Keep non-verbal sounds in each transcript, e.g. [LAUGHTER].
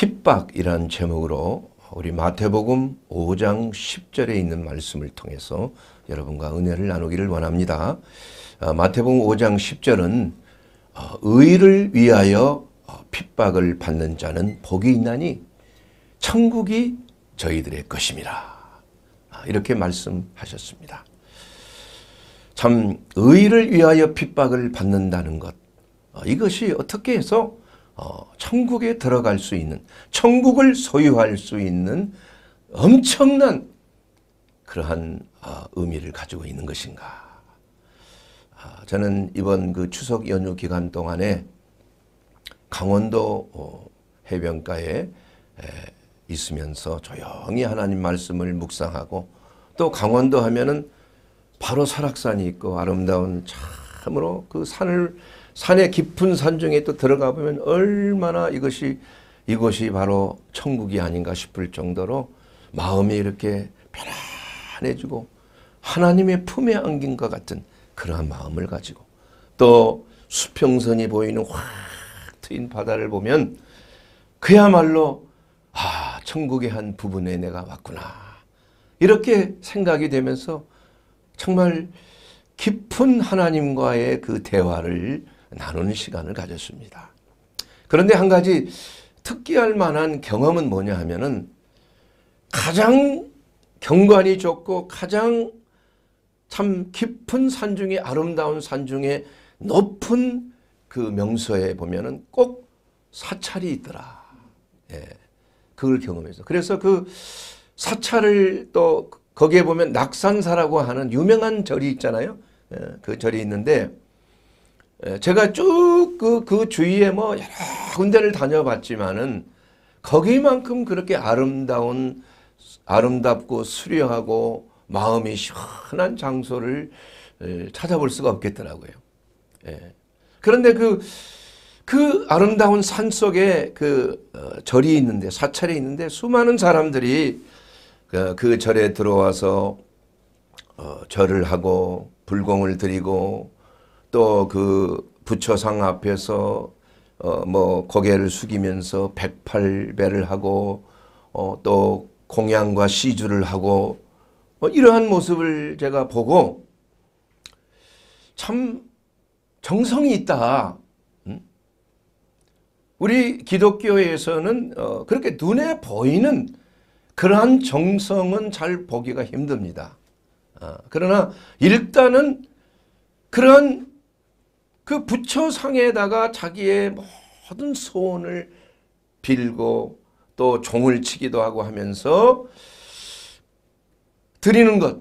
핍박이란 제목으로 우리 마태복음 5장 10절에 있는 말씀을 통해서 여러분과 은혜를 나누기를 원합니다. 어, 마태복음 5장 10절은 어, 의를 위하여 어, 핍박을 받는 자는 복이 있나니 천국이 저희들의 것입니다. 아, 이렇게 말씀하셨습니다. 참 의를 위하여 핍박을 받는다는 것 이것이 어떻게 해서 어, 천국에 들어갈 수 있는 천국을 소유할 수 있는 엄청난 그러한 어, 의미를 가지고 있는 것인가. 아, 저는 이번 그 추석 연휴 기간 동안에 강원도 어, 해변가에 에, 있으면서 조용히 하나님 말씀을 묵상하고 또 강원도 하면은 바로 설악산이 있고 아름다운 참으로 그 산을 산의 깊은 산중에 또 들어가 보면 얼마나 이것이 이곳이 바로 천국이 아닌가 싶을 정도로 마음이 이렇게 편안해지고 하나님의 품에 안긴 것 같은 그러한 마음을 가지고 또 수평선이 보이는 확 트인 바다를 보면 그야말로 아 천국의 한 부분에 내가 왔구나 이렇게 생각이 되면서 정말 깊은 하나님과의 그 대화를 나누는 시간을 가졌습니다. 그런데 한 가지 특기할 만한 경험은 뭐냐 하면은 가장 경관이 좋고 가장 참 깊은 산 중에 아름다운 산 중에 높은 그 명소에 보면은 꼭 사찰이 있더라. 예. 그걸 경험해서. 그래서 그 사찰을 또 거기에 보면 낙산사라고 하는 유명한 절이 있잖아요. 예. 그 절이 있는데 예, 제가 쭉그 그 주위에 뭐 여러 군데를 다녀봤지만은 거기만큼 그렇게 아름다운 아름답고 수려하고 마음이 시원한 장소를 예, 찾아볼 수가 없겠더라고요. 예. 그런데 그, 그 아름다운 산 속에 그 어, 절이 있는데, 사찰이 있는데 수많은 사람들이 그, 그 절에 들어와서 어, 절을 하고 불공을 드리고 또그 부처상 앞에서 어뭐 고개를 숙이면서 108배를 하고 어또 공양과 시주를 하고 뭐 이러한 모습을 제가 보고 참 정성이 있다. 음? 우리 기독교에서는 어, 그렇게 눈에 보이는 그러한 정성은 잘 보기가 힘듭니다. 아, 그러나 일단은 그런 그 부처상에다가 자기의 모든 소원을 빌고 또 종을 치기도 하고 하면서 드리는 것,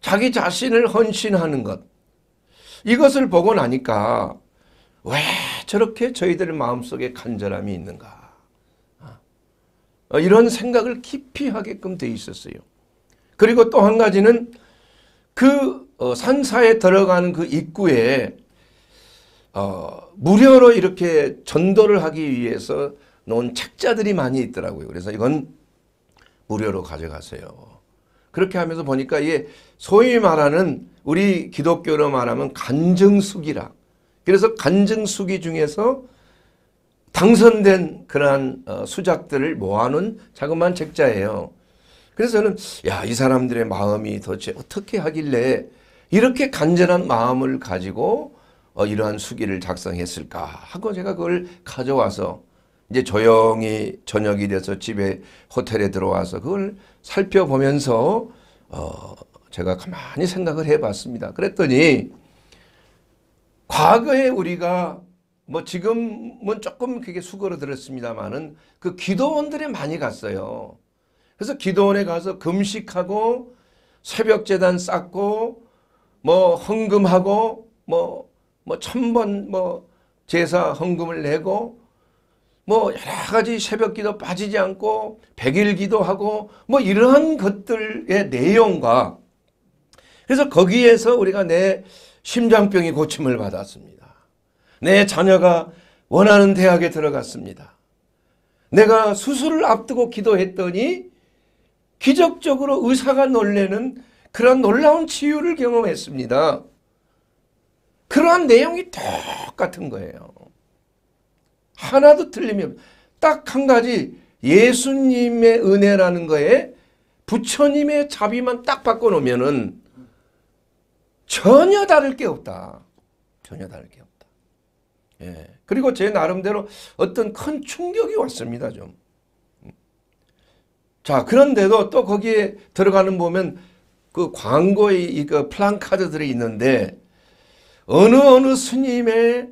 자기 자신을 헌신하는 것 이것을 보고 나니까 왜 저렇게 저희들 마음속에 간절함이 있는가 어, 이런 생각을 깊이 하게끔 돼 있었어요. 그리고 또 한 가지는 그 어, 산사에 들어가는 그 입구에 어, 무료로 이렇게 전도를 하기 위해서 놓은 책자들이 많이 있더라고요. 그래서 이건 무료로 가져가세요. 그렇게 하면서 보니까 이게 소위 말하는 우리 기독교로 말하면 간증수기라. 그래서 간증수기 중에서 당선된 그러한 어, 수작들을 모아놓은 자그마한 책자예요. 그래서 저는 야이 사람들의 마음이 도대체 어떻게 하길래 이렇게 간절한 마음을 가지고 어, 이러한 수기를 작성했을까 하고 제가 그걸 가져와서 이제 조용히 저녁이 돼서 집에 호텔에 들어와서 그걸 살펴보면서 어, 제가 가만히 생각을 해봤습니다. 그랬더니 과거에 우리가 뭐 지금은 조금 그게 수그러 들었습니다만은 그 기도원들에 많이 갔어요. 그래서 기도원에 가서 금식하고 새벽 재단 쌓고 뭐 헌금하고 뭐뭐 천번 뭐 제사 헌금을 내고 뭐 여러 가지 새벽기도 빠지지 않고 백일기도 하고 뭐 이러한 것들의 내용과 그래서 거기에서 우리가 내 심장병이 고침을 받았습니다. 내 자녀가 원하는 대학에 들어갔습니다. 내가 수술을 앞두고 기도했더니 기적적으로 의사가 놀래는 그런 놀라운 치유를 경험했습니다. 그러한 내용이 똑같은 거예요. 하나도 틀림이 없 딱한 가지 예수님의 은혜라는 거에 부처님의 자비만 딱 바꿔놓으면은 전혀 다를 게 없다. 전혀 다를 게 없다. 예. 그리고 제 나름대로 어떤 큰 충격이 왔습니다, 좀. 자, 그런데도 또 거기에 들어가는 보면 그 광고의 그 플랑카드들이 있는데 어느 어느 스님의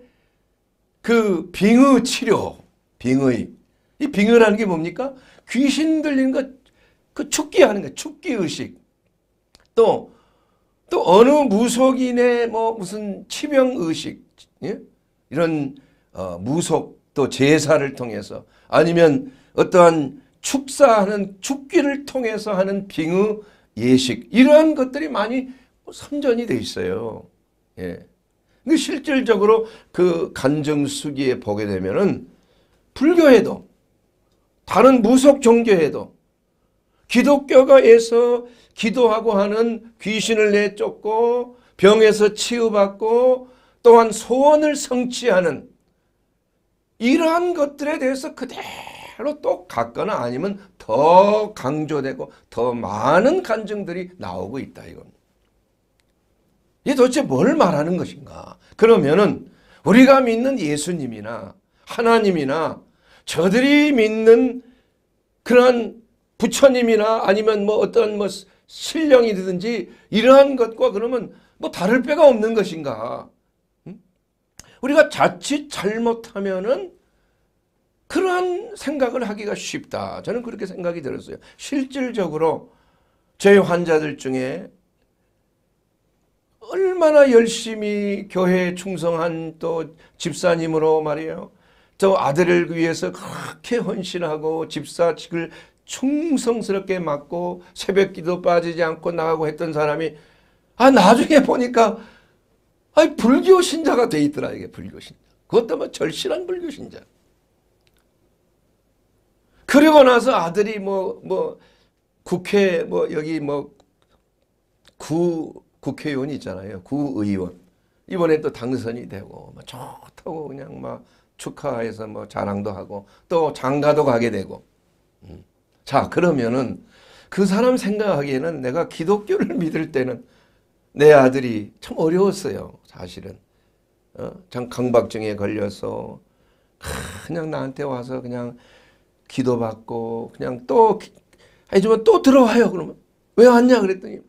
그 빙의 치료, 빙의. 이 빙의라는 게 뭡니까? 귀신 들리 것, 그 축기 하는 거, 축기 의식. 또, 또 어느 무속인의 뭐 무슨 치병 의식, 예? 이런 어, 무속 또 제사를 통해서 아니면 어떠한 축사하는 축기를 통해서 하는 빙의 예식 이러한 것들이 많이 선전이 돼 있어요. 예. 근데 그 실질적으로 그 간증 수기에 보게 되면은 불교에도 다른 무속 종교에도 기독교가에서 기도하고 하는 귀신을 내쫓고 병에서 치유받고 또한 소원을 성취하는 이러한 것들에 대해서 그대로 똑같거나 아니면 더 강조되고 더 많은 간증들이 나오고 있다 이겁니다. 이 도대체 뭘 말하는 것인가? 그러면은 우리가 믿는 예수님이나 하나님이나 저들이 믿는 그런 부처님이나 아니면 뭐 어떤 뭐 신령이든지 이러한 것과 그러면 뭐 다를 바가 없는 것인가? 우리가 자칫 잘못하면은 그러한 생각을 하기가 쉽다. 저는 그렇게 생각이 들었어요. 실질적으로 제 환자들 중에 얼마나 열심히 교회에 충성한 또 집사님으로 말이에요. 또 아들을 위해서 그렇게 헌신하고 집사직을 충성스럽게 맡고 새벽기도 빠지지 않고 나가고 했던 사람이 아 나중에 보니까 아 불교 신자가 돼 있더라 이게 불교 신자. 그것도 뭐 절실한 불교 신자. 그리고 나서 아들이 뭐뭐 뭐 국회 뭐 여기 뭐구 국회의원이 있잖아요. 구의원. 이번에 또 당선이 되고 뭐 좋다고 그냥 막 축하해서 뭐 자랑도 하고 또 장가도 가게 되고. 음. 자 그러면은 그 사람 생각하기에는 내가 기독교를 [LAUGHS] 믿을 때는 내 아들이 참 어려웠어요. 사실은. 어? 참 강박증에 걸려서 그냥 나한테 와서 그냥 기도받고 그냥 또 해주면 또 들어와요. 그러면 왜 왔냐 그랬더니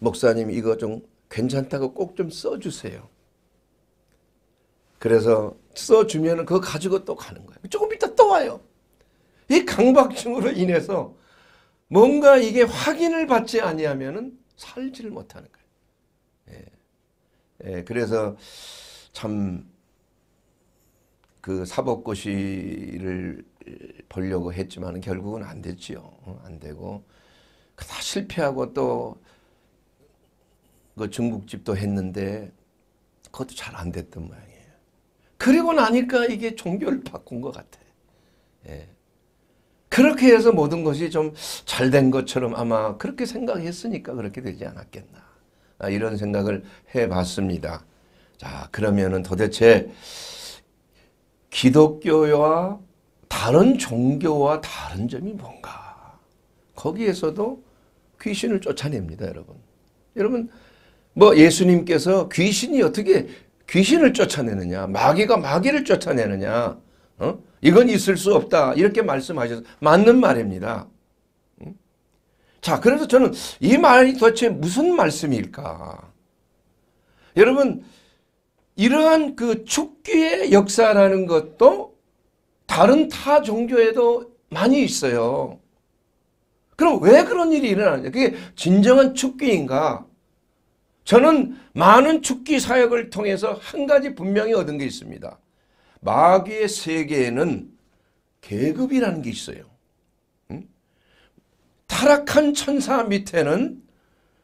목사님 이거 좀 괜찮다고 꼭 좀 써주세요. 그래서 써주면 그거 가지고 또 가는 거예요. 조금 있다 또 와요. 이 강박증으로 인해서 뭔가 이게 확인을 받지 아니하면 살지를 못하는 거예요. 예. 예. 그래서 참 그 사법고시를 보려고 했지만 결국은 안 됐지요. 어, 안 되고 그 다 실패하고 또그 중국집도 했는데 그것도 잘 안 됐던 모양이에요. 그리고 나니까 이게 종교를 바꾼 것 같아. 예. 그렇게 해서 모든 것이 좀 잘 된 것처럼 아마 그렇게 생각했으니까 그렇게 되지 않았겠나. 아, 이런 생각을 해봤습니다. 자, 그러면은 도대체 기독교와 다른 종교와 다른 점이 뭔가? 거기에서도 귀신을 쫓아냅니다, 여러분. 여러분, 뭐 예수님께서 귀신이 어떻게 귀신을 쫓아내느냐 마귀가 마귀를 쫓아내느냐 어? 이건 있을 수 없다 이렇게 말씀하셔서 맞는 말입니다. 자 그래서 저는 이 말이 도대체 무슨 말씀일까 여러분 이러한 그축귀의 역사라는 것도 다른 타 종교에도 많이 있어요. 그럼 왜 그런 일이 일어나냐? 그게 진정한 축귀인가 저는 많은 축기 사역을 통해서 한 가지 분명히 얻은 게 있습니다. 마귀의 세계에는 계급이라는 게 있어요. 응? 타락한 천사 밑에는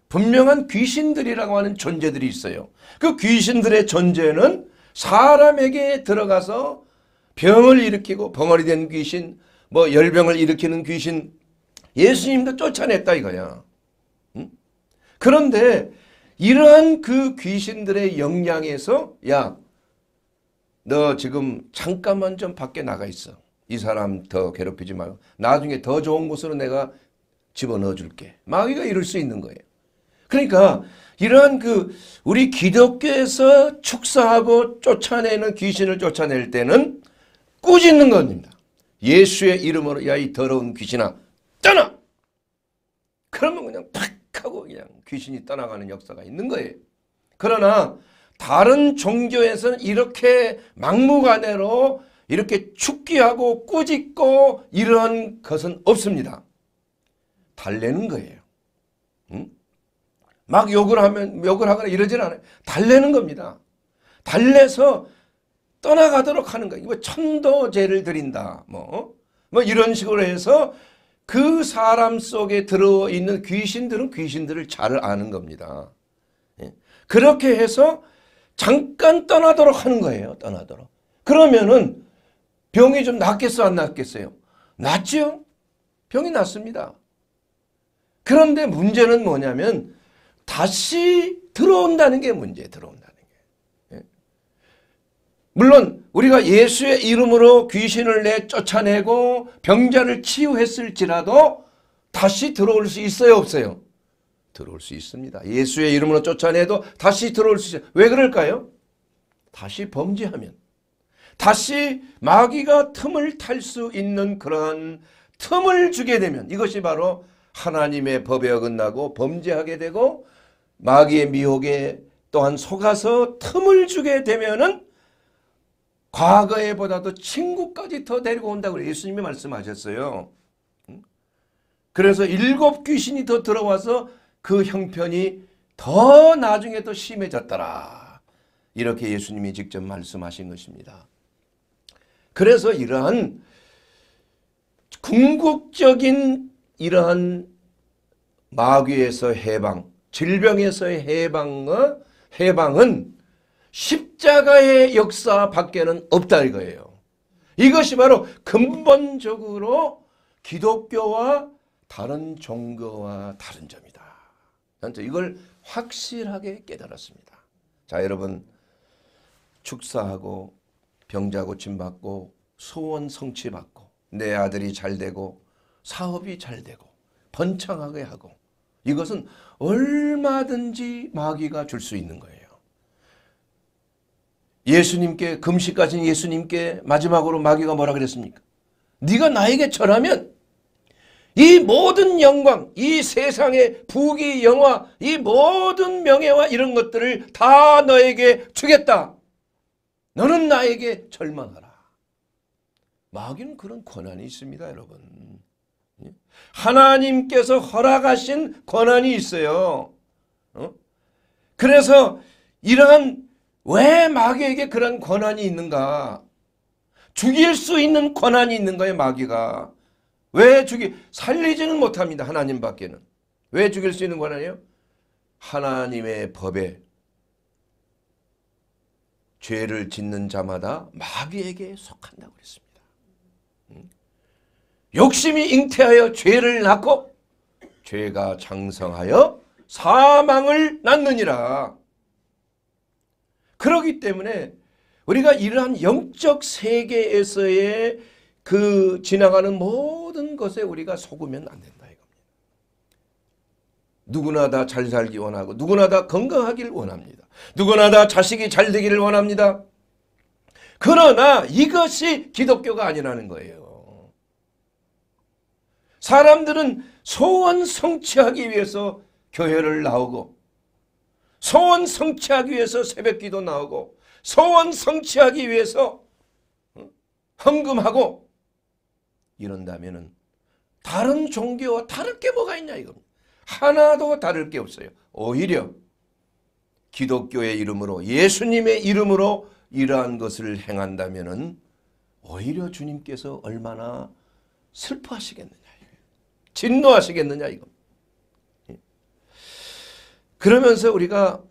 분명한 귀신들이라고 하는 존재들이 있어요. 그 귀신들의 존재는 사람에게 들어가서 병을 일으키고 벙어리 된 귀신, 뭐 열병을 일으키는 귀신 예수님도 쫓아냈다 이거야. 응? 그런데 이러한그 귀신들의 영향에서 야 너 지금 잠깐만 좀 밖에 나가 있어. 이 사람 더 괴롭히지 말고 나중에 더 좋은 곳으로 내가 집어넣어 줄게. 마귀가 이럴 수 있는 거예요. 그러니까 이러한 그 우리 기독교에서 축사하고 쫓아내는 귀신을 쫓아낼 때는 꾸짖는 겁니다. 예수의 이름으로 야 이 더러운 귀신아 떠나! 그러면 그냥 팍 하고 그냥 귀신이 떠나가는 역사가 있는 거예요. 그러나 다른 종교에서는 이렇게 막무가내로 이렇게 축기하고 꾸짖고 이런 것은 없습니다. 달래는 거예요. 응? 막 욕을 하면 욕을 하거나 이러진 않아요. 달래는 겁니다. 달래서 떠나가도록 하는 거예요. 뭐 천도제를 드린다. 뭐, 뭐 이런 식으로 해서 그 사람 속에 들어있는 귀신들은 귀신들을 잘 아는 겁니다. 예. 그렇게 해서 잠깐 떠나도록 하는 거예요. 떠나도록. 그러면은 병이 좀 낫겠어 안 낫겠어요? 낫죠 병이 낫습니다. 그런데 문제는 뭐냐면 다시 들어온다는 게 문제예요. 들어온다. 물론 우리가 예수의 이름으로 귀신을 내 쫓아내고 병자를 치유했을지라도 다시 들어올 수 있어요 없어요? 들어올 수 있습니다. 예수의 이름으로 쫓아내도 다시 들어올 수 있어요. 왜 그럴까요? 다시 범죄하면 다시 마귀가 틈을 탈 수 있는 그러한 틈을 주게 되면 이것이 바로 하나님의 법에 어긋나고 범죄하게 되고 마귀의 미혹에 또한 속아서 틈을 주게 되면은 과거에보다도 친구까지 더 데리고 온다고 예수님이 말씀하셨어요. 그래서 일곱 귀신이 더 들어와서 그 형편이 더 나중에 더 심해졌더라. 이렇게 예수님이 직접 말씀하신 것입니다. 그래서 이러한 궁극적인 이러한 마귀에서 해방, 질병에서의 해방은 십자가의 역사 밖에는 없다 이거예요. 이것이 바로 근본적으로 기독교와 다른 종교와 다른 점이다. 전체 이걸 확실하게 깨달았습니다. 자 여러분 축사하고 병자 고침받고 소원 성취받고 내 아들이 잘되고 사업이 잘되고 번창하게 하고 이것은 얼마든지 마귀가 줄 수 있는 거예요. 예수님께 금식까지 예수님께 마지막으로 마귀가 뭐라 그랬습니까? 네가 나에게 절하면 이 모든 영광, 이 세상의 부귀, 영화, 이 모든 명예와 이런 것들을 다 너에게 주겠다. 너는 나에게 절망하라. 마귀는 그런 권한이 있습니다, 여러분. 예? 하나님께서 허락하신 권한이 있어요. 어? 그래서 이러한 왜 마귀에게 그런 권한이 있는가? 죽일 수 있는 권한이 있는 거예요, 마귀가. 왜 죽이, 살리지는 못합니다, 하나님 밖에는. 왜 죽일 수 있는 권한이요? 하나님의 법에 죄를 짓는 자마다 마귀에게 속한다고 그랬습니다. 욕심이 잉태하여 죄를 낳고 죄가 장성하여 사망을 낳느니라. 그렇기 때문에 우리가 이러한 영적 세계에서의 그 지나가는 모든 것에 우리가 속으면 안 된다 이겁니다. 누구나 다 잘 살기 원하고 누구나 다 건강하길 원합니다. 누구나 다 자식이 잘 되기를 원합니다. 그러나 이것이 기독교가 아니라는 거예요. 사람들은 소원 성취하기 위해서 교회를 나오고 소원 성취하기 위해서 새벽기도 나오고 소원 성취하기 위해서 어? 헌금하고 이런다면 다른 종교와 다를 게 뭐가 있냐 이겁 하나도 다를 게 없어요. 오히려 기독교의 이름으로 예수님의 이름으로 이러한 것을 행한다면 오히려 주님께서 얼마나 슬퍼하시겠느냐 진노하시겠느냐 이겁니다. 그러면서 우리가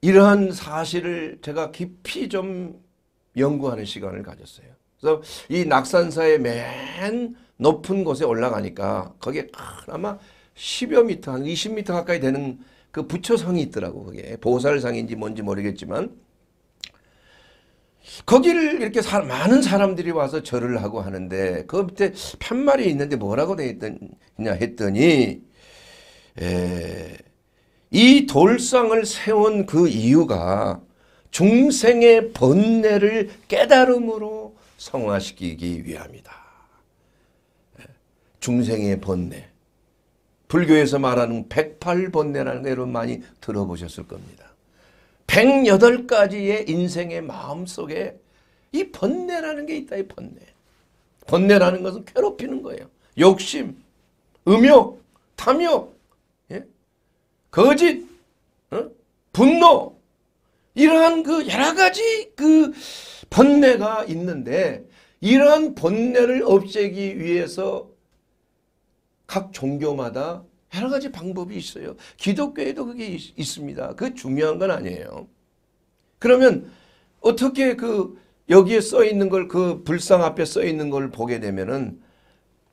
이러한 사실을 제가 깊이 좀 연구하는 시간을 가졌어요. 그래서 이 낙산사의 맨 높은 곳에 올라가니까 거기에 아마 10여 미터, 한 20미터 가까이 되는 그 부처상이 있더라고 그게 보살상인지 뭔지 모르겠지만 거기를 이렇게 사, 많은 사람들이 와서 절을 하고 하는데 그 밑에 편말이 있는데 뭐라고 돼 있냐 했더니 에, 예. 이 돌상을 세운 그 이유가 중생의 번뇌를 깨달음으로 성화시키기 위함이다. 예. 중생의 번뇌. 불교에서 말하는 108번뇌라는 거 여러분 많이 들어보셨을 겁니다. 108가지의 인생의 마음속에 이 번뇌라는 게 있다. 이 번뇌. 번뇌라는 것은 괴롭히는 거예요. 욕심, 음욕, 탐욕, 거짓, 어? 분노 이러한 그 여러 가지 그 번뇌가 있는데 이러한 번뇌를 없애기 위해서 각 종교마다 여러 가지 방법이 있어요. 기독교에도 그게 있, 있습니다. 그 중요한 건 아니에요. 그러면 어떻게 그 여기에 써 있는 걸 그 불상 앞에 써 있는 걸 보게 되면은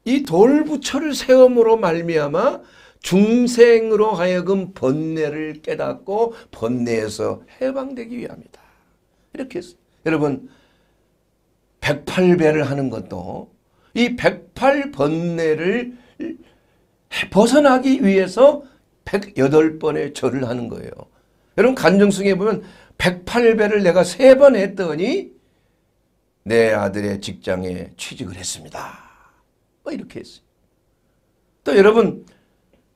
이 돌부처를 세움으로 말미암아 중생으로 하여금 번뇌를 깨닫고 번뇌에서 해방되기 위함이다. 이렇게 했어요. 여러분 108배를 하는 것도 이 108번뇌를 벗어나기 위해서 108번의 절을 하는 거예요. 여러분 간정승에 보면 108배를 내가 3번 했더니 내 아들의 직장에 취직을 했습니다. 뭐 이렇게 했어요. 또 여러분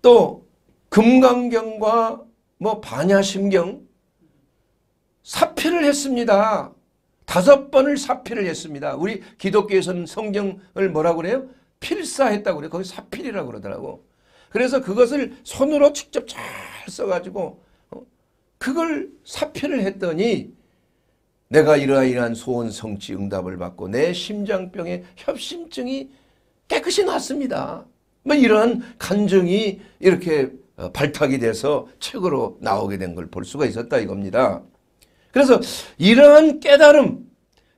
또 금강경과 뭐 반야심경 사필을 했습니다. 다섯 번을 사필을 했습니다. 우리 기독교에서는 성경을 뭐라고 그래요? 필사했다고 그래요. 거기 사필이라고 그러더라고. 그래서 그것을 손으로 직접 잘 써가지고 어, 그걸 사필을 했더니 내가 이러이러한 소원 성취 응답을 받고 내 심장병의 협심증이 깨끗이 났습니다. 뭐 이런 간증이 이렇게 어, 발탁이 돼서 책으로 나오게 된 걸 볼 수가 있었다 이겁니다. 그래서 이러한 깨달음,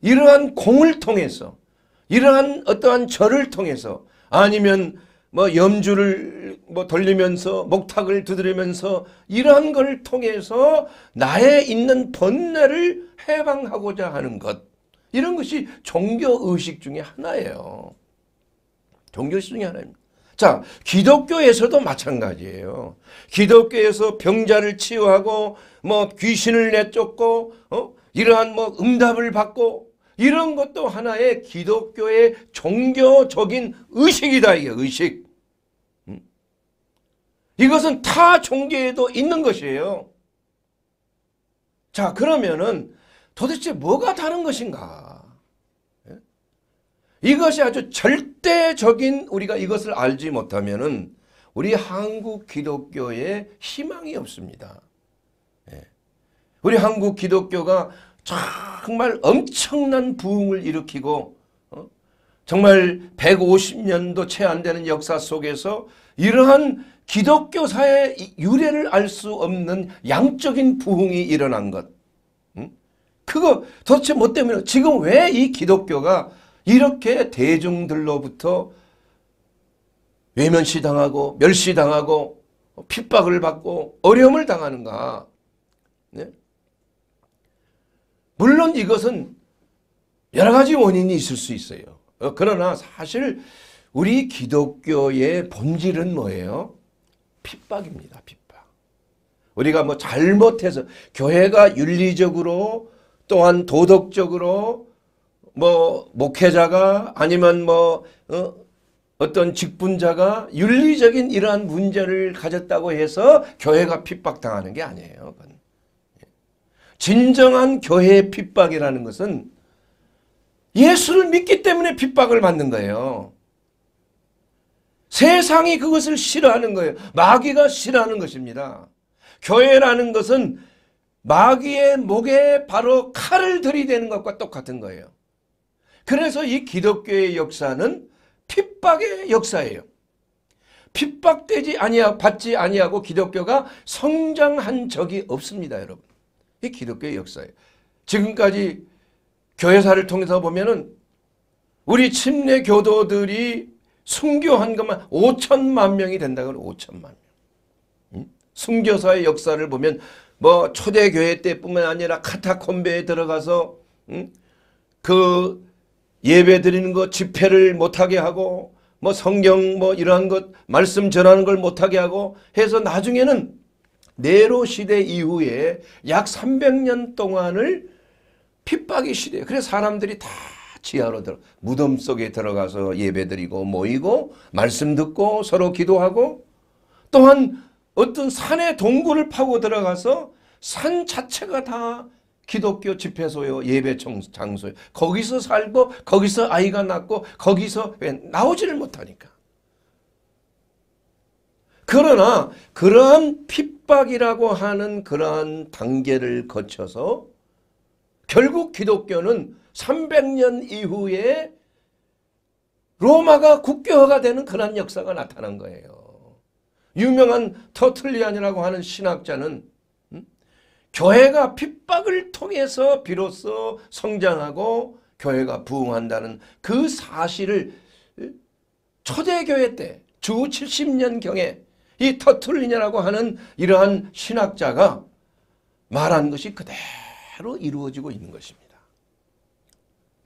이러한 공을 통해서 이러한 어떠한 절을 통해서 아니면 뭐 염주를 뭐 돌리면서 목탁을 두드리면서 이러한 걸 통해서 나의 있는 번뇌를 해방하고자 하는 것 이런 것이 종교의식 중의 하나예요. 종교의식 중의 하나입니다. 자, 기독교에서도 마찬가지예요. 기독교에서 병자를 치유하고 뭐 귀신을 내쫓고 어? 이러한 뭐 응답을 받고 이런 것도 하나의 기독교의 종교적인 의식이다 이게 의식. 음? 이것은 타 종교에도 있는 것이에요. 자, 그러면은 도대체 뭐가 다른 것인가? 이것이 아주 절대적인 우리가 이것을 알지 못하면 우리 한국 기독교에 희망이 없습니다. 예. 우리 한국 기독교가 정말 엄청난 부흥을 일으키고 어? 정말 150년도 채 안 되는 역사 속에서 이러한 기독교 사의 유래를 알 수 없는 양적인 부흥이 일어난 것. 그거 도대체 뭐 때문에 지금 왜 이 기독교가 이렇게 대중들로부터 외면시당하고 멸시당하고 핍박을 받고 어려움을 당하는가. 네? 물론 이것은 여러 가지 원인이 있을 수 있어요. 어, 그러나 사실 우리 기독교의 본질은 뭐예요? 핍박입니다. 핍박. 우리가 뭐 잘못해서 교회가 윤리적으로 또한 도덕적으로 뭐 목회자가 아니면 뭐 어, 어떤 직분자가 윤리적인 이러한 문제를 가졌다고 해서 교회가 핍박당하는 게 아니에요. 예. 진정한 교회의 핍박이라는 것은 예수를 믿기 때문에 핍박을 받는 거예요. 세상이 그것을 싫어하는 거예요. 마귀가 싫어하는 것입니다. 교회라는 것은 마귀의 목에 바로 칼을 들이대는 것과 똑같은 거예요. 그래서 이 기독교의 역사는 핍박의 역사예요. 핍박되지 아니하 받지 아니하고 기독교가 성장한 적이 없습니다, 여러분. 이 기독교의 역사예요. 지금까지 교회사를 통해서 보면은 우리 침례 교도들이 순교한 것만 5천만 명이 된다고 5천만 명. 순교사의 역사를 보면 뭐 초대교회 때뿐만 아니라 카타콤베에 들어가서 음? 그 예배 드리는 거 집회를 못하게 하고 뭐 성경 뭐 이러한 것 말씀 전하는 걸 못하게 하고 해서 나중에는 네로 시대 이후에 약 300년 동안을 핍박의 시대 에 그래서 사람들이 다 지하로 들어 무덤 속에 들어가서 예배드리고 모이고 말씀 듣고 서로 기도하고 또한 어떤 산에 동굴을 파고 들어가서 산 자체가 다 기독교 집회소요 예배 장소요 거기서 살고 거기서 아이가 낳고 거기서 나오지를 못하니까 그러나 그러한 핍박이라고 하는 그러한 단계를 거쳐서 결국 기독교는 300년 이후에 로마가 국교화가 되는 그러한 역사가 나타난 거예요. 유명한 터틀리안이라고 하는 신학자는 교회가 핍박을 통해서 비로소 성장하고 교회가 부흥한다는 그 사실을 초대교회 때 주 70년경에 이 터틀리냐라고 하는 이러한 신학자가 말한 것이 그대로 이루어지고 있는 것입니다.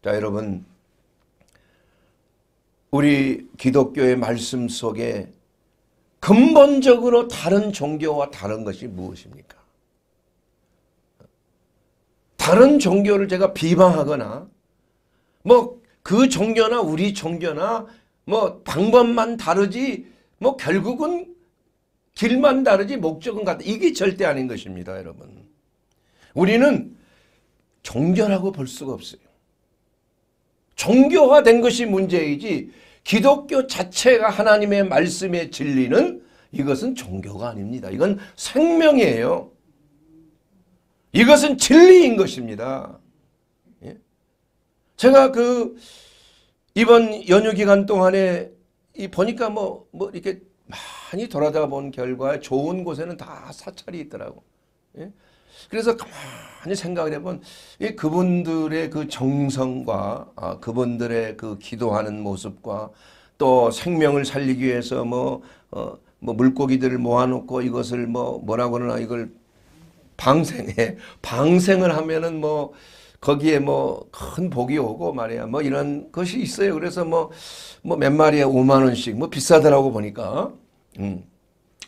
자 여러분 우리 기독교의 말씀 속에 근본적으로 다른 종교와 다른 것이 무엇입니까? 다른 종교를 제가 비방하거나 뭐 그 종교나 우리 종교나 뭐 방법만 다르지 뭐 결국은 길만 다르지 목적은 같다. 이게 절대 아닌 것입니다. 여러분. 우리는 종교라고 볼 수가 없어요. 종교화된 것이 문제이지 기독교 자체가 하나님의 말씀의 진리는 이것은 종교가 아닙니다. 이건 생명이에요. 이것은 진리인 것입니다. 예? 제가 그 이번 연휴 기간 동안에 이 보니까 뭐, 뭐 이렇게 많이 돌아다 본 결과 좋은 곳에는 다 사찰이 있더라고. 예? 그래서 가만히 생각을 해본 이 그분들의 그 정성과 아, 그분들의 그 기도하는 모습과 또 생명을 살리기 위해서 뭐, 어, 뭐 물고기들을 모아놓고 이것을 뭐 뭐라 그러나 이걸 방생에 방생을 하면은 뭐 거기에 뭐 큰 복이 오고 말이야 뭐 이런 것이 있어요. 그래서 뭐 뭐 몇 마리에 5만 원씩 뭐 비싸더라고 보니까 음.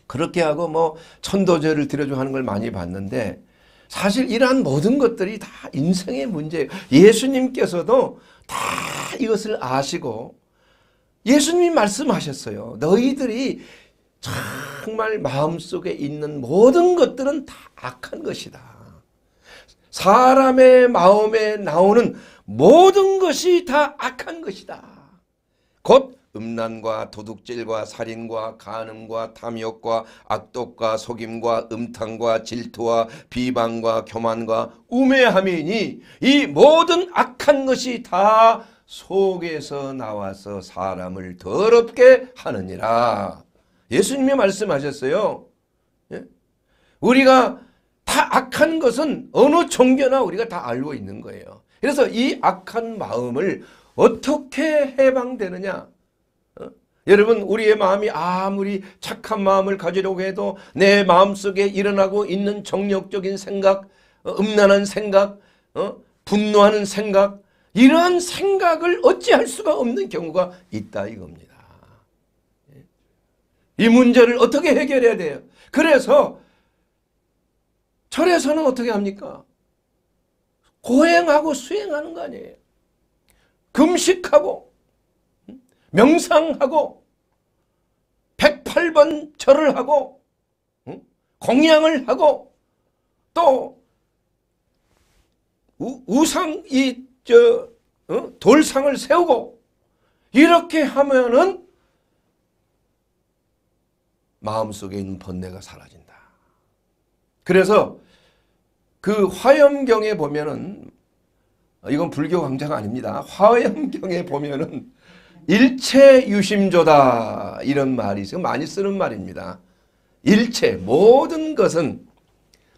그렇게 하고 뭐 천도제를 드려주 하는 걸 많이 봤는데 사실 이러한 모든 것들이 다 인생의 문제예요. 예수님께서도 다 이것을 아시고 예수님이 말씀하셨어요. 너희들이 정말 마음속에 있는 모든 것들은 다 악한 것이다. 사람의 마음에 나오는 모든 것이 다 악한 것이다. 곧 음란과 도둑질과 살인과 간음과 탐욕과 악독과 속임과 음탕과 질투와 비방과 교만과 우매함이니 이 모든 악한 것이 다 속에서 나와서 사람을 더럽게 하느니라. 예수님이 말씀하셨어요. 예? 우리가 다 악한 것은 어느 종교나 우리가 다 알고 있는 거예요. 그래서 이 악한 마음을 어떻게 해방되느냐? 어? 여러분 우리의 마음이 아무리 착한 마음을 가지려고 해도 내 마음속에 일어나고 있는 정력적인 생각, 어, 음란한 생각, 어? 분노하는 생각 이러한 생각을 어찌할 수가 없는 경우가 있다 이겁니다. 이 문제를 어떻게 해결해야 돼요? 그래서 절에서는 어떻게 합니까? 고행하고 수행하는 거 아니에요. 금식하고 명상하고 108번 절을 하고 공양을 하고 또 우, 상이저 어? 돌상을 세우고 이렇게 하면은 마음속에 있는 번뇌가 사라진다. 그래서 그 화염경에 보면은 어, 이건 불교 강좌가 아닙니다. 화염경에 보면은 일체 유심조다 이런 말이 있어 많이 쓰는 말입니다. 일체 모든 것은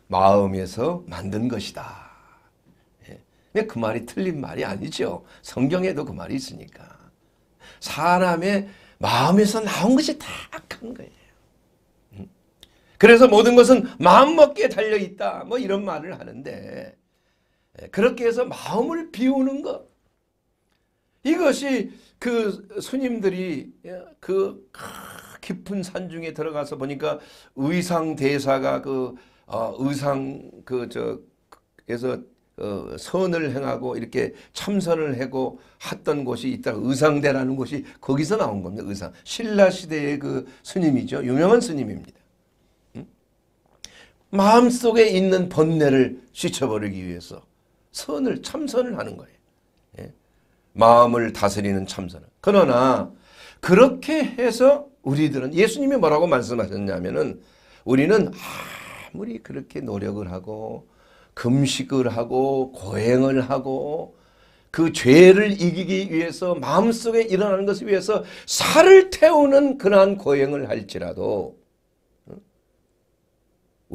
마음에서 만든 것이다. 예. 그 말이 틀린 말이 아니죠. 성경에도 그 말이 있으니까. 사람의 마음에서 나온 것이 다한 거예요. 그래서 모든 것은 마음먹기에 달려있다. 뭐 이런 말을 하는데 예, 그렇게 해서 마음을 비우는 것. 이것이 그 스님들이 예, 그 깊은 산중에 들어가서 보니까 의상 대사가 그 어, 의상 그 저에서 어, 선을 행하고 이렇게 참선을 하고 했던 곳이 있다. 의상대라는 곳이 거기서 나온 겁니다. 의상. 신라 시대의 그 스님이죠. 유명한 스님입니다. 마음속에 있는 번뇌를 씻어버리기 위해서 선을 참선을 하는 거예요. 예? 마음을 다스리는 참선은. 그러나 그렇게 해서 우리들은 예수님이 뭐라고 말씀하셨냐면은 우리는 아무리 그렇게 노력을 하고 금식을 하고 고행을 하고 그 죄를 이기기 위해서 마음속에 일어나는 것을 위해서 살을 태우는 그러한 고행을 할지라도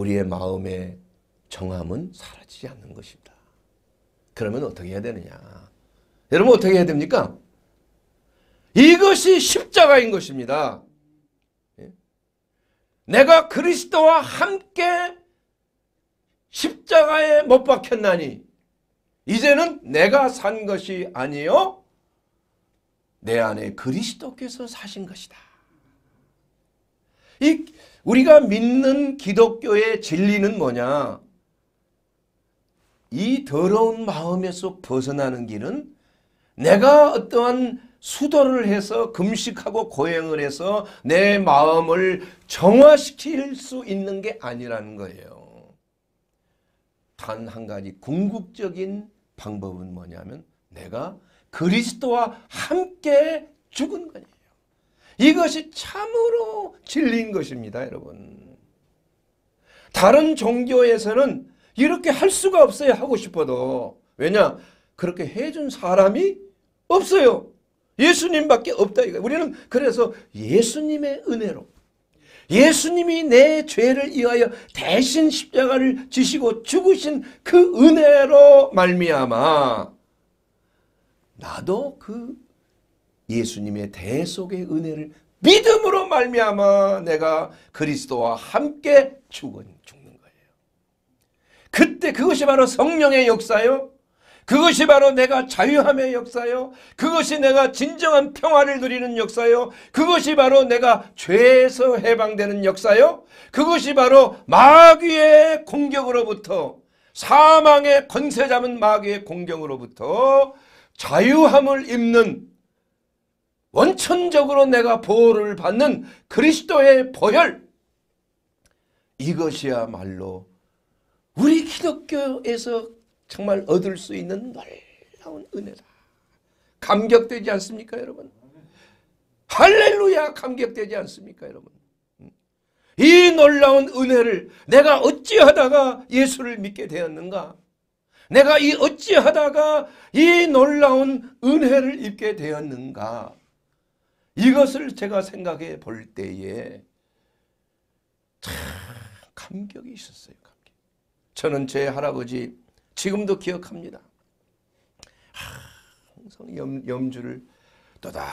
우리의 마음의 정함은 사라지지 않는 것입니다. 그러면 어떻게 해야 되느냐? 여러분 어떻게 해야 됩니까? 이것이 십자가인 것입니다. 예? 내가 그리스도와 함께 십자가에 못 박혔나니 이제는 내가 산 것이 아니요 내 안에 그리스도께서 사신 것이다. 이 우리가 믿는 기독교의 진리는 뭐냐? 이 더러운 마음에서 벗어나는 길은 내가 어떠한 수도를 해서 금식하고 고행을 해서 내 마음을 정화시킬 수 있는 게 아니라는 거예요. 단 한 가지 궁극적인 방법은 뭐냐면 내가 그리스도와 함께 죽은 거예요. 이것이 참으로 진리인 것입니다. 여러분. 다른 종교에서는 이렇게 할 수가 없어요. 하고 싶어도. 왜냐? 그렇게 해준 사람이 없어요. 예수님밖에 없다. 이거. 우리는 그래서 예수님의 은혜로 예수님이 내 죄를 이하여 대신 십자가를 지시고 죽으신 그 은혜로 말미암아 나도 그 예수님의 대 속의 은혜를 믿음으로 말미암아 내가 그리스도와 함께 죽은 죽는 거예요. 그때 그것이 바로 성령의 역사요. 그것이 바로 내가 자유함의 역사요. 그것이 내가 진정한 평화를 누리는 역사요. 그것이 바로 내가 죄에서 해방되는 역사요. 그것이 바로 마귀의 공격으로부터 사망의 권세 잡은 마귀의 공격으로부터 자유함을 입는 원천적으로 내가 보호를 받는 그리스도의 보혈 이것이야말로 우리 기독교에서 정말 얻을 수 있는 놀라운 은혜다. 감격되지 않습니까 여러분? 할렐루야 감격되지 않습니까 여러분? 이 놀라운 은혜를 내가 어찌하다가 예수를 믿게 되었는가? 내가 이 어찌하다가 이 놀라운 은혜를 입게 되었는가? 이것을 제가 생각해 볼 때에 참 감격이 있었어요. 감격. 저는 제 할아버지 지금도 기억합니다. 항상 염, 염주를 또닥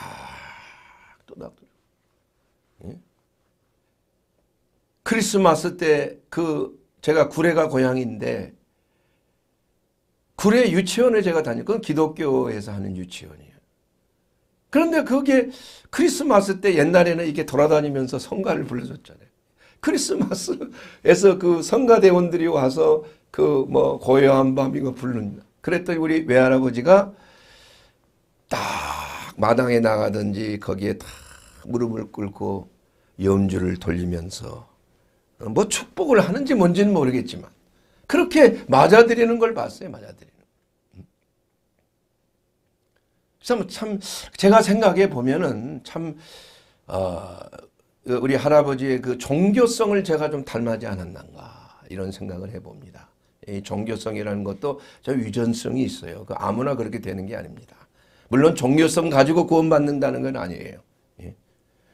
또닥 예? 크리스마스 때 그 제가 구례가 고향인데 구례 유치원에 제가 다녔 그 기독교에서 하는 유치원이 그런데 그게 크리스마스 때 옛날에는 이게 렇 돌아다니면서 성가를 불러줬잖아요. 크리스마스에서 그 성가대원들이 와서 그 뭐 고요한 밤 이거 부릅 그랬더니 우리 외할아버지가 딱 마당에 나가든지 거기에 딱 무릎을 꿇고 염주를 돌리면서 뭐 축복을 하는지 뭔지는 모르겠지만 그렇게 맞아들이는 걸 봤어요. 맞아들이 참, 참 제가 생각해 보면은 참 어, 그 우리 할아버지의 그 종교성을 제가 좀 닮아지 않았는가 이런 생각을 해봅니다. 이 종교성이라는 것도 저 유전성이 있어요. 그 아무나 그렇게 되는 게 아닙니다. 물론 종교성 가지고 구원받는다는 건 아니에요. 예.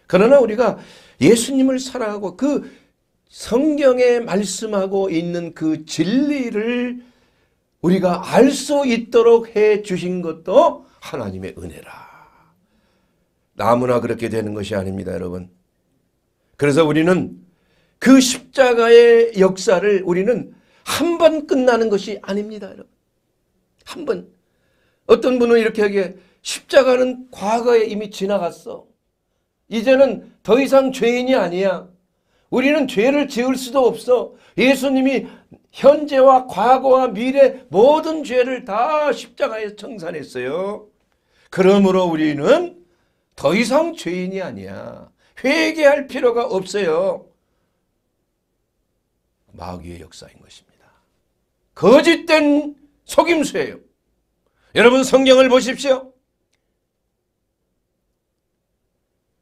그러나 우리가 예수님을 사랑하고 그 성경에 말씀하고 있는 그 진리를 우리가 알 수 있도록 해 주신 것도 하나님의 은혜라. 나무나 그렇게 되는 것이 아닙니다, 여러분. 그래서 우리는 그 십자가의 역사를 우리는 한 번 끝나는 것이 아닙니다, 여러분. 한 번. 어떤 분은 이렇게 하기에 십자가는 과거에 이미 지나갔어. 이제는 더 이상 죄인이 아니야. 우리는 죄를 지을 수도 없어. 예수님이 현재와 과거와 미래 모든 죄를 다 십자가에 청산했어요. 그러므로 우리는 더 이상 죄인이 아니야. 회개할 필요가 없어요. 마귀의 역사인 것입니다. 거짓된 속임수예요. 여러분 성경을 보십시오.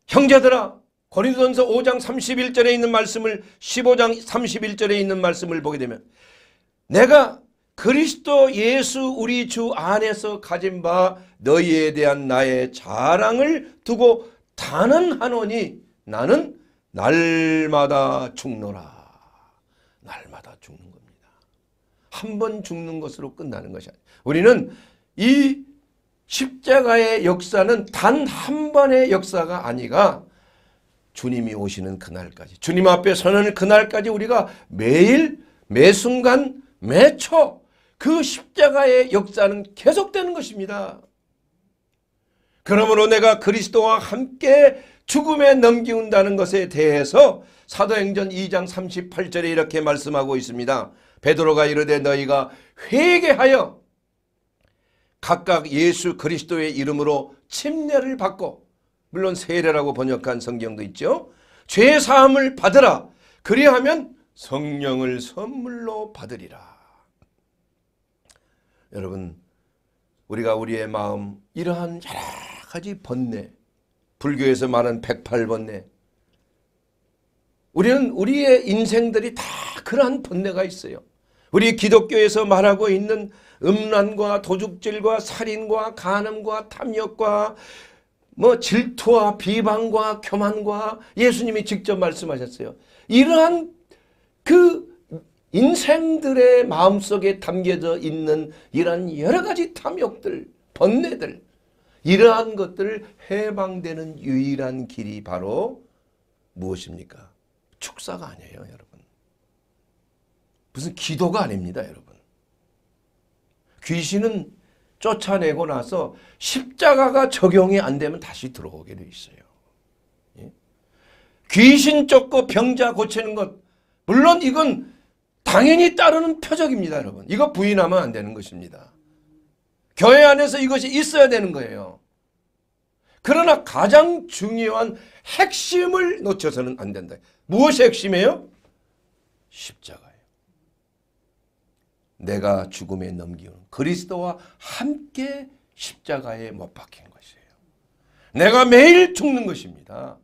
형제들아 고린도전서 5장 31절에 있는 말씀을 15장 31절에 있는 말씀을 보게 되면 내가 그리스도 예수 우리 주 안에서 가진 바 너희에 대한 나의 자랑을 두고 단언하노니 나는 날마다 죽노라. 날마다 죽는 겁니다. 한 번 죽는 것으로 끝나는 것이 아니에요. 우리는 이 십자가의 역사는 단 한 번의 역사가 아니가 주님이 오시는 그날까지 주님 앞에 서는 그날까지 우리가 매일 매 순간 매초 그 십자가의 역사는 계속되는 것입니다. 그러므로 내가 그리스도와 함께 죽음에 넘기운다는 것에 대해서 사도행전 2장 38절에 이렇게 말씀하고 있습니다. 베드로가 이르되 너희가 회개하여 각각 예수 그리스도의 이름으로 침례를 받고 물론 세례라고 번역한 성경도 있죠. 죄 사함을 받으라. 그리하면 성령을 선물로 받으리라. 여러분 우리가 우리의 마음 이러한 여러 가지 번뇌 불교에서 말하는 108번뇌 우리는 우리의 인생들이 다 그러한 번뇌가 있어요. 우리 기독교에서 말하고 있는 음란과 도둑질과 살인과 간음과 탐욕과 뭐 질투와 비방과 교만과 예수님이 직접 말씀하셨어요. 이러한 그 인생들의 마음속에 담겨져 있는 이러한 여러 가지 탐욕들, 번뇌들 이러한 것들 해방되는 유일한 길이 바로 무엇입니까? 축사가 아니에요 여러분. 무슨 기도가 아닙니다 여러분. 귀신은 쫓아내고 나서 십자가가 적용이 안 되면 다시 들어오게 돼 있어요. 예? 귀신 쫓고 병자 고치는 것 물론 이건 당연히 따르는 표적입니다, 여러분. 이거 부인하면 안 되는 것입니다. 교회 안에서 이것이 있어야 되는 거예요. 그러나 가장 중요한 핵심을 놓쳐서는 안 된다. 무엇이 핵심이에요? 십자가예요. 내가 죽음에 넘기는 그리스도와 함께 십자가에 못 박힌 것이에요. 내가 매일 죽는 것입니다.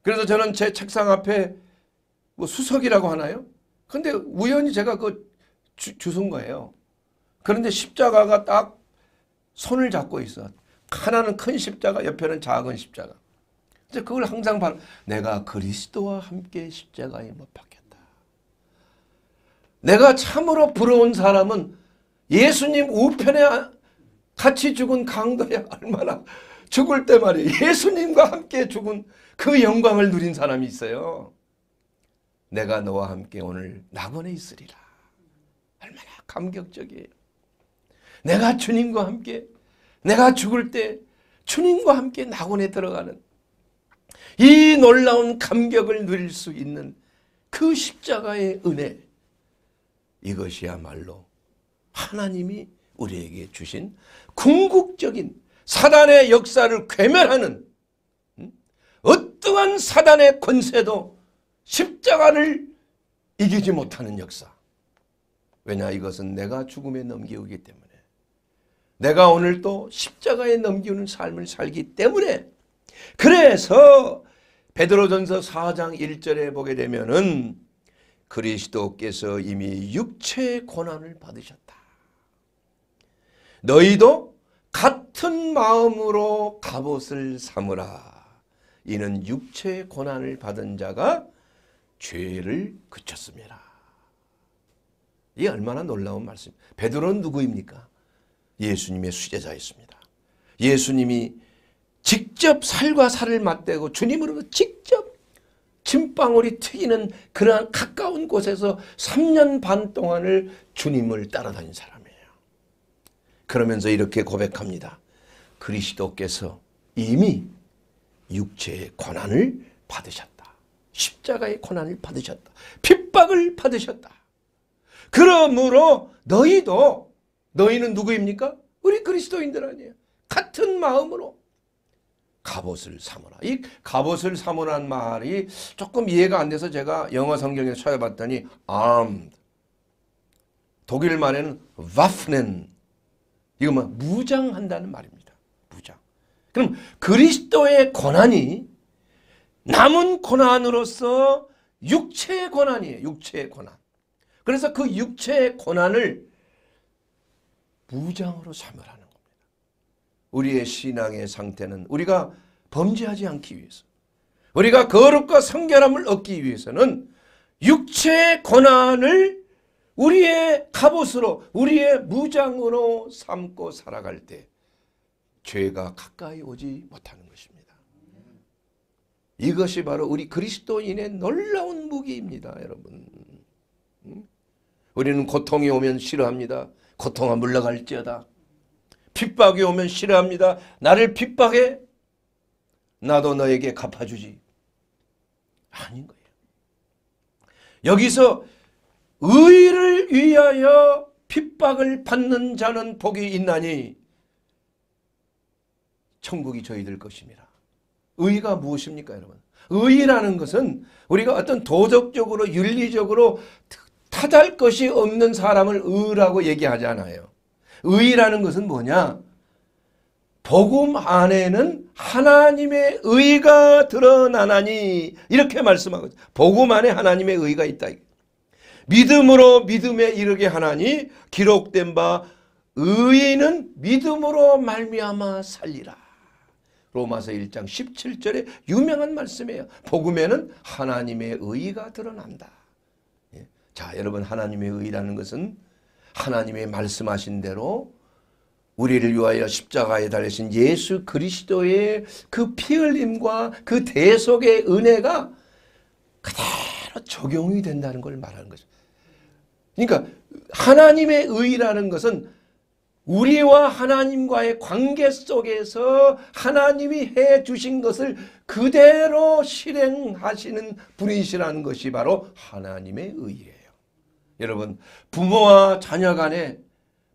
그래서 저는 제 책상 앞에 뭐 수석이라고 하나요? 근데 우연히 제가 그 주, 주순 거예요. 그런데 십자가가 딱 손을 잡고 있어. 하나는 큰 십자가, 옆에는 작은 십자가. 이제 그걸 항상 봐. 내가 그리스도와 함께 십자가에 못 박혔다. 내가 참으로 부러운 사람은 예수님 우편에 같이 죽은 강도야 얼마나 죽을 때 말이에요. 예수님과 함께 죽은 그 영광을 누린 사람이 있어요. 내가 너와 함께 오늘 낙원에 있으리라. 얼마나 감격적이에요. 내가 주님과 함께 내가 죽을 때 주님과 함께 낙원에 들어가는 이 놀라운 감격을 누릴 수 있는 그 십자가의 은혜 이것이야말로 하나님이 우리에게 주신 궁극적인 사단의 역사를 괴멸하는 음? 어떠한 사단의 권세도 십자가를 이기지 못하는 역사. 왜냐 이것은 내가 죽음에 넘기우기 때문에 내가 오늘또 십자가에 넘기우는 삶을 살기 때문에 그래서 베드로전서 4장 1절에 보게 되면은 그리스도께서 이미 육체의 고난을 받으셨다. 너희도 같은 마음으로 갑옷을 삼으라. 이는 육체의 고난을 받은 자가 죄를 그쳤습니다. 이 얼마나 놀라운 말씀. 베드로는 누구입니까? 예수님의 수제자였습니다. 예수님이 직접 살과 살을 맞대고 주님으로 직접 침방울이 튀기는 그러한 가까운 곳에서 3년 반 동안을 주님을 따라다닌 사람이에요. 그러면서 이렇게 고백합니다. 그리스도께서 이미 육체의 권한을 받으셨다. 십자가의 고난을 받으셨다. 핍박을 받으셨다. 그러므로 너희도 너희는 누구입니까? 우리 그리스도인들 아니에요. 같은 마음으로 갑옷을 삼으라. 이 갑옷을 삼으란 말이 조금 이해가 안 돼서 제가 영어 성경에 찾아봤더니 armed. 독일 말에는 w a f f e n 이거 뭐 무장한다는 말입니다. 무장. 그럼 그리스도의 권한이 남은 고난으로서 육체의 고난이에요. 육체의 고난. 그래서 그 육체의 고난을 무장으로 삼으라는 겁니다. 우리의 신앙의 상태는 우리가 범죄하지 않기 위해서 우리가 거룩과 성결함을 얻기 위해서는 육체의 고난을 우리의 갑옷으로 우리의 무장으로 삼고 살아갈 때 죄가 가까이 오지 못하는 것입니다. 이것이 바로 우리 그리스도인의 놀라운 무기입니다. 여러분. 우리는 고통이 오면 싫어합니다. 고통아 물러갈지어다. 핍박이 오면 싫어합니다. 나를 핍박해? 나도 너에게 갚아주지. 아닌 거예요. 여기서 의를 위하여 핍박을 받는 자는 복이 있나니 천국이 저희들 것입니다. 의의가 무엇입니까 여러분? 의의라는 것은 우리가 어떤 도덕적으로 윤리적으로 타달 것이 없는 사람을 의라고 얘기하지 않아요. 의라는 것은 뭐냐? 복음 안에는 하나님의 의가 드러나나니 이렇게 말씀하거 복음 안에 하나님의 의가 있다. 믿음으로 믿음에 이르게 하나니 기록된 바 의인은 믿음으로 말미암아 살리라. 로마서 1장 17절에 유명한 말씀이에요. 복음에는 하나님의 의가 드러난다. 예. 자 여러분 하나님의 의라는 것은 하나님의 말씀하신 대로 우리를 위하여 십자가에 달리신 예수 그리스도의 그피 흘림과 그 대속의 은혜가 그대로 적용이 된다는 걸 말하는 거죠. 그러니까 하나님의 의라는 것은 우리와 하나님과의 관계 속에서 하나님이 해 주신 것을 그대로 실행하시는 분이시라는 것이 바로 하나님의 의예요. 여러분 부모와 자녀 간에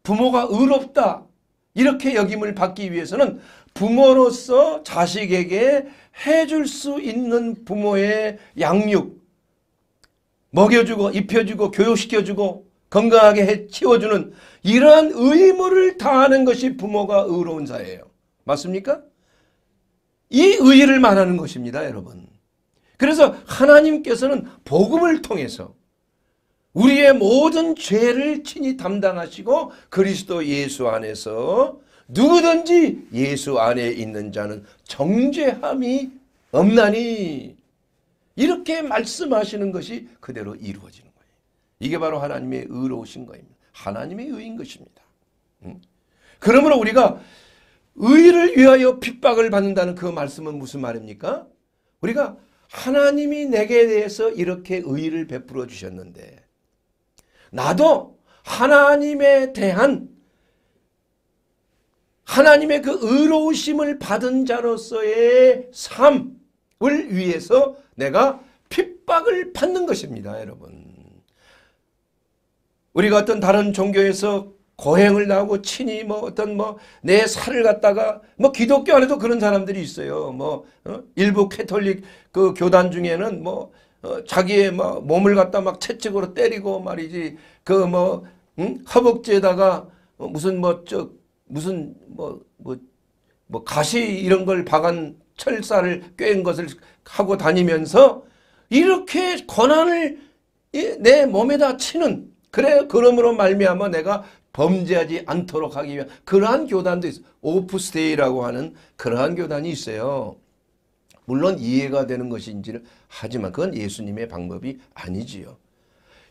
부모가 의롭다 이렇게 여김을 받기 위해서는 부모로서 자식에게 해줄 수 있는 부모의 양육 먹여주고 입혀주고 교육시켜주고 건강하게 해 치워주는 이러한 의무를 다하는 것이 부모가 의로운 자예요. 맞습니까? 이 의의를 말하는 것입니다, 여러분. 그래서 하나님께서는 복음을 통해서 우리의 모든 죄를 친히 담당하시고 그리스도 예수 안에서 누구든지 예수 안에 있는 자는 정죄함이 없나니 이렇게 말씀하시는 것이 그대로 이루어지는 이게 바로 하나님의 의로우신 거입니다. 하나님의 의인 것입니다. 음? 그러므로 우리가 의를 위하여 핍박을 받는다는 그 말씀은 무슨 말입니까? 우리가 하나님이 내게 대해서 이렇게 의를 베풀어 주셨는데 나도 하나님에 대한 하나님의 그 의로우심을 받은 자로서의 삶을 위해서 내가 핍박을 받는 것입니다. 여러분. 우리가 어떤 다른 종교에서 고행을 하고 친히 뭐 어떤 뭐 내 살을 갖다가 뭐 기독교 안에도 그런 사람들이 있어요. 뭐 어? 일부 캐톨릭 그 교단 중에는 뭐 어, 자기의 뭐 몸을 갖다 막 채찍으로 때리고 말이지 그뭐 응? 허벅지에다가 어, 무슨 뭐저 무슨 뭐뭐뭐 뭐, 뭐 가시 이런 걸 박은 철사를 꿰인 것을 하고 다니면서 이렇게 권한을 내 몸에다 치는 그래 그러므로 말미암아 내가 범죄하지 않도록 하기 위한 그러한 교단도 있어요. 오프스테이라고 하는 그러한 교단이 있어요. 물론 이해가 되는 것인지를 하지만 그건 예수님의 방법이 아니지요.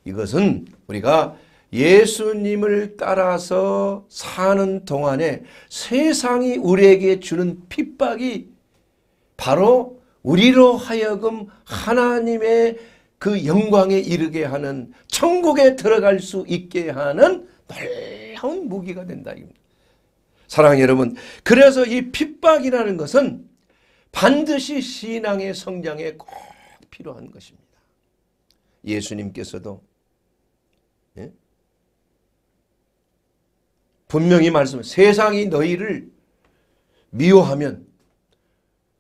이것은 우리가 예수님을 따라서 사는 동안에 세상이 우리에게 주는 핍박이 바로 우리로 하여금 하나님의 그 영광에 이르게 하는 천국에 들어갈 수 있게 하는 놀라운 무기가 된다. 사랑하는 여러분 그래서 이 핍박이라는 것은 반드시 신앙의 성장에 꼭 필요한 것입니다. 예수님께서도 예? 분명히 말씀 세상이 너희를 미워하면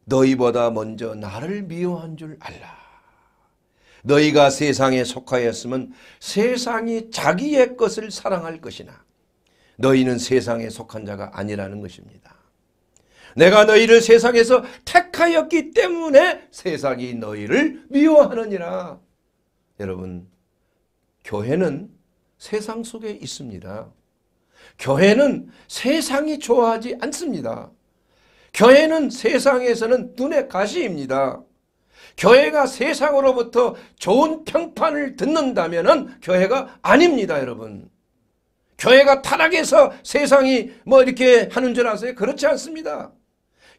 너희보다 먼저 나를 미워한 줄 알라. 너희가 세상에 속하였으면 세상이 자기의 것을 사랑할 것이나 너희는 세상에 속한 자가 아니라는 것입니다. 내가 너희를 세상에서 택하였기 때문에 세상이 너희를 미워하느니라. 여러분 교회는 세상 속에 있습니다. 교회는 세상이 좋아하지 않습니다. 교회는 세상에서는 눈의 가시입니다. 교회가 세상으로부터 좋은 평판을 듣는다면 교회가 아닙니다 여러분. 교회가 타락해서 세상이 뭐 이렇게 하는 줄 아세요? 그렇지 않습니다.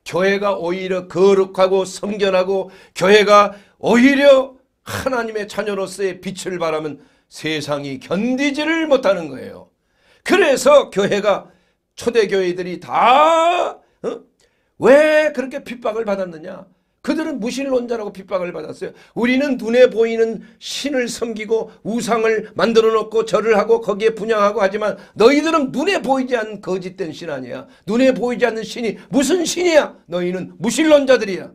교회가 오히려 거룩하고 성전하고 교회가 오히려 하나님의 자녀로서의 빛을 바라면 세상이 견디지를 못하는 거예요. 그래서 교회가 초대교회들이 다왜 어? 그렇게 핍박을 받았느냐? 그들은 무신론자라고 핍박을 받았어요. 우리는 눈에 보이는 신을 섬기고 우상을 만들어 놓고 절을 하고 거기에 분양하고 하지만 너희들은 눈에 보이지 않는 거짓된 신 아니야. 눈에 보이지 않는 신이 무슨 신이야? 너희는 무신론자들이야.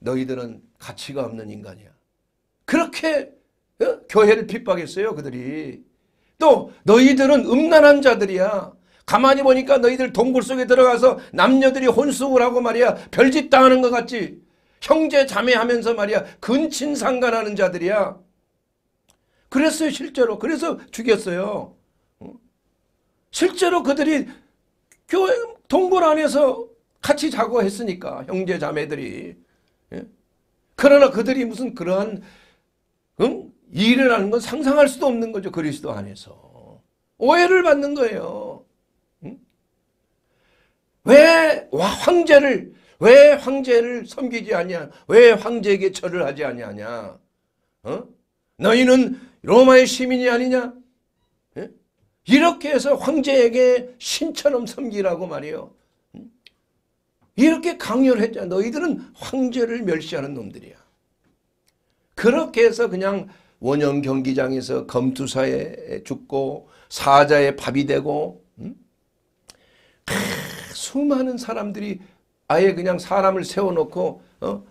너희들은 가치가 없는 인간이야. 그렇게 어? 교회를 핍박했어요. 그들이. 또 너희들은 음란한 자들이야. 가만히 보니까 너희들 동굴 속에 들어가서 남녀들이 혼숙을 하고 말이야 별짓 당하는 것 같지. 형제 자매하면서 말이야 근친 상간하는 자들이야. 그랬어요 실제로. 그래서 죽였어요. 실제로 그들이 교회 동굴 안에서 같이 자고 했으니까 형제 자매들이. 예? 그러나 그들이 무슨 그러한 응? 일어나는 건 상상할 수도 없는 거죠. 그리스도 안에서. 오해를 받는 거예요. 왜 황제를 왜 황제를 섬기지 아니냐? 왜 황제에게 절을 하지 아니하냐? 어? 너희는 로마의 시민이 아니냐? 예? 이렇게 해서 황제에게 신처럼 섬기라고 말이요 이렇게 강요를 했잖아. 너희들은 황제를 멸시하는 놈들이야. 그렇게 해서 그냥 원형 경기장에서 검투사에 죽고 사자의 밥이 되고 음? 수많은 사람들이 아예 그냥 사람을 세워놓고 어?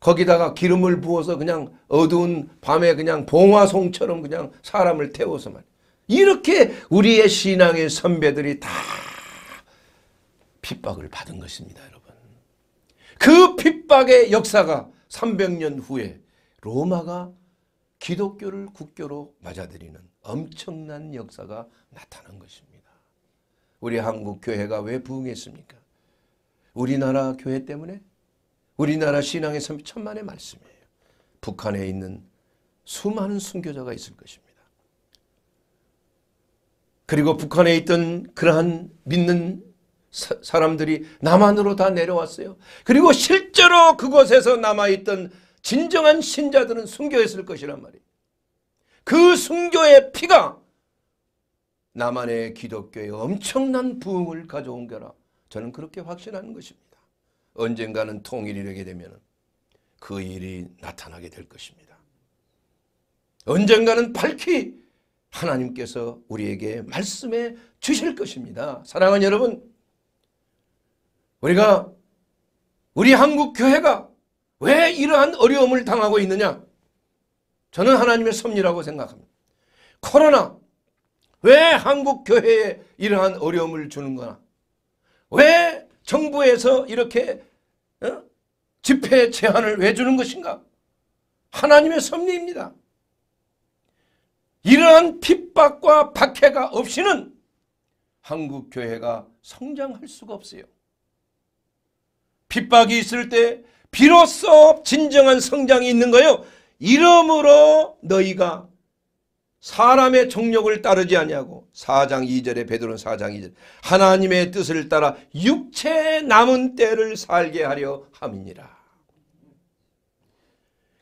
거기다가 기름을 부어서 그냥 어두운 밤에 그냥 봉화송처럼 그냥 사람을 태워서만 이렇게 우리의 신앙의 선배들이 다 핍박을 받은 것입니다 여러분 그 핍박의 역사가 300년 후에 로마가 기독교를 국교로 맞아들이는 엄청난 역사가 나타난 것입니다 우리 한국 교회가 왜 부흥했습니까? 우리나라 교회 때문에 우리나라 신앙의 선 천만의 말씀이에요. 북한에 있는 수많은 순교자가 있을 것입니다. 그리고 북한에 있던 그러한 믿는 사, 람들이 남한으로 다 내려왔어요. 그리고 실제로 그곳에서 남아있던 진정한 신자들은 순교했을 것이란 말이에요. 그 순교의 피가 나만의 기독교에 엄청난 부흥을 가져온 거라 저는 그렇게 확신하는 것입니다. 언젠가는 통일이 되게 되면 그 일이 나타나게 될 것입니다. 언젠가는 밝히 하나님께서 우리에게 말씀해 주실 것입니다. 사랑하는 여러분 우리가 우리 한국 교회가 왜 이러한 어려움을 당하고 있느냐 저는 하나님의 섭리라고 생각합니다. 코로나 왜 한국 교회에 이러한 어려움을 주는거나 왜 정부에서 이렇게 어? 집회 제한을 왜 주는 것인가? 하나님의 섭리입니다. 이러한 핍박과 박해가 없이는 한국 교회가 성장할 수가 없어요. 핍박이 있을 때 비로소 진정한 성장이 있는 거요. 예이름으로 너희가 사람의 정력을 따르지 아니하고 4장 2절에 베드로는 4장 2절 하나님의 뜻을 따라 육체 남은 때를 살게 하려 함이니라.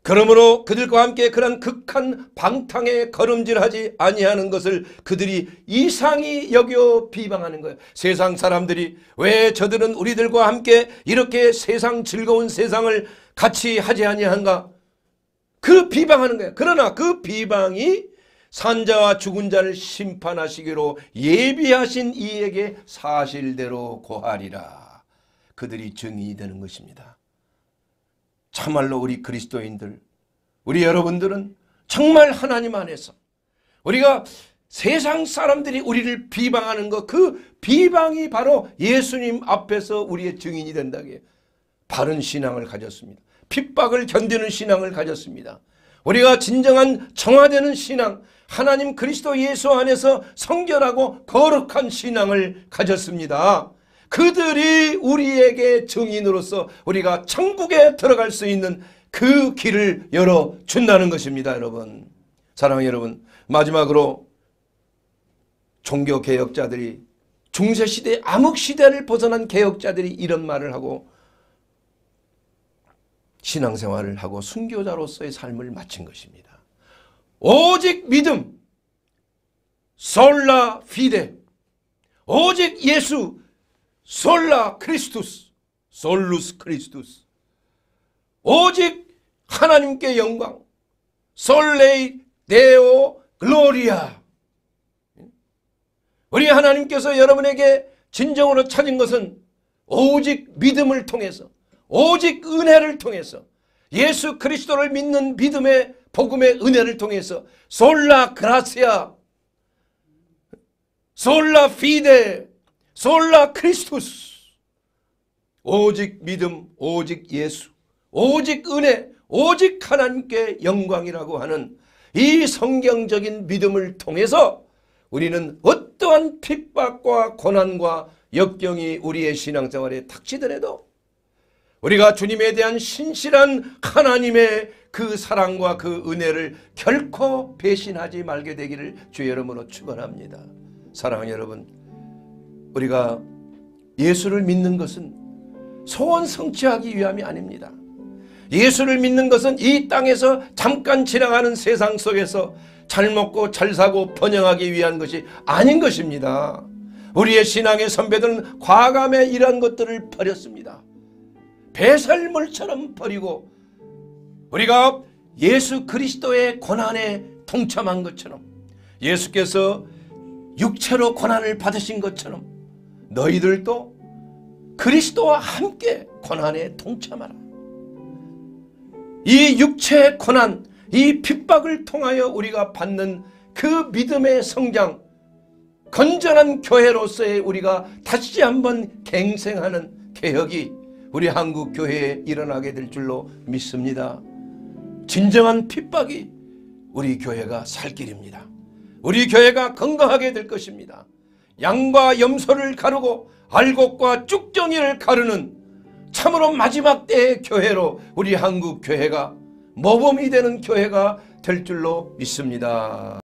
그러므로 그들과 함께 그런 극한 방탕에 거름질하지 아니하는 것을 그들이 이상히 여겨 비방하는 거예요. 세상 사람들이 왜 저들은 우리들과 함께 이렇게 세상 즐거운 세상을 같이 하지 아니한가? 그 비방하는 거예요. 그러나 그 비방이 산자와 죽은 자를 심판하시기로 예비하신 이에게 사실대로 고하리라. 그들이 증인이 되는 것입니다. 참말로 우리 그리스도인들, 우리 여러분들은 정말 하나님 안에서 우리가 세상 사람들이 우리를 비방하는 것, 그 비방이 바로 예수님 앞에서 우리의 증인이 된다기 바른 신앙을 가졌습니다. 핍박을 견디는 신앙을 가졌습니다. 우리가 진정한 정화되는 신앙, 하나님 그리스도 예수 안에서 성결하고 거룩한 신앙을 가졌습니다. 그들이 우리에게 증인으로서 우리가 천국에 들어갈 수 있는 그 길을 열어준다는 것입니다. 여러분. 사랑하는 여러분. 마지막으로 종교개혁자들이 중세시대 암흑시대를 벗어난 개혁자들이 이런 말을 하고 신앙생활을 하고 순교자로서의 삶을 마친 것입니다. 오직 믿음 솔라 피데 오직 예수 솔라 크리스투스 솔루스 크리스투스 오직 하나님께 영광 솔레이 데오 글로리아 우리 하나님께서 여러분에게 진정으로 찾은 것은 오직 믿음을 통해서 오직 은혜를 통해서 예수 그리스도를 믿는 믿음의 복음의 은혜를 통해서 솔라 그라시아 솔라 피데 솔라 크리스토스 오직 믿음 오직 예수 오직 은혜 오직 하나님께 영광이라고 하는 이 성경적인 믿음을 통해서 우리는 어떠한 핍박과 고난과 역경이 우리의 신앙생활에 닥치더라도 우리가 주님에 대한 신실한 하나님의 그 사랑과 그 은혜를 결코 배신하지 말게 되기를 주의 이름으로 축원합니다. 사랑하는 여러분, 우리가 예수를 믿는 것은 소원 성취하기 위함이 아닙니다. 예수를 믿는 것은 이 땅에서 잠깐 지나가는 세상 속에서 잘 먹고 잘 사고 번영하기 위한 것이 아닌 것입니다. 우리의 신앙의 선배들은 과감히 이러 것들을 버렸습니다. 배설물처럼 버리고 우리가 예수 그리스도의 고난에 동참한 것처럼 예수께서 육체로 고난을 받으신 것처럼 너희들도 그리스도와 함께 고난에 동참하라. 이 육체의 고난, 이 핍박을 통하여 우리가 받는 그 믿음의 성장, 건전한 교회로서의 우리가 다시 한번 갱생하는 개혁이 우리 한국 교회에 일어나게 될 줄로 믿습니다. 진정한 핍박이 우리 교회가 살 길입니다. 우리 교회가 건강하게 될 것입니다. 양과 염소를 가르고 알곡과 쭉정이를 가르는 참으로 마지막 때의 교회로 우리 한국 교회가 모범이 되는 교회가 될 줄로 믿습니다.